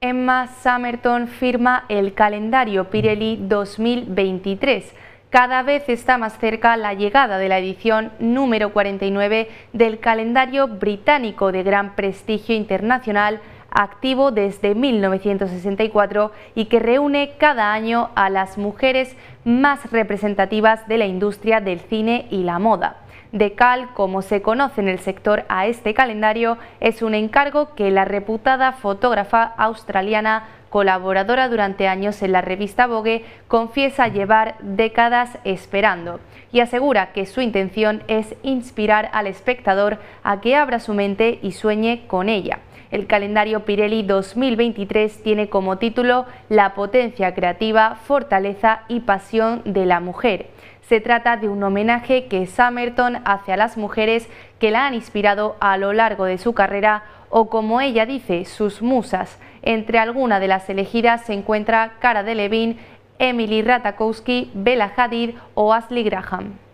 Emma Summerton firma el calendario Pirelli 2023. Cada vez está más cerca la llegada de la edición número 49 del calendario británico de gran prestigio internacional, activo desde 1964 y que reúne cada año a las mujeres más representativas de la industria del cine y la moda de cal, como se conoce en el sector a este calendario, es un encargo que la reputada fotógrafa australiana colaboradora durante años en la revista Vogue, confiesa llevar décadas esperando y asegura que su intención es inspirar al espectador a que abra su mente y sueñe con ella. El calendario Pirelli 2023 tiene como título La potencia creativa, fortaleza y pasión de la mujer. Se trata de un homenaje que Summerton hace a las mujeres que la han inspirado a lo largo de su carrera o como ella dice, sus musas. Entre algunas de las elegidas se encuentra Cara Delevingne, Emily Ratakowski, Bella Hadid o Ashley Graham.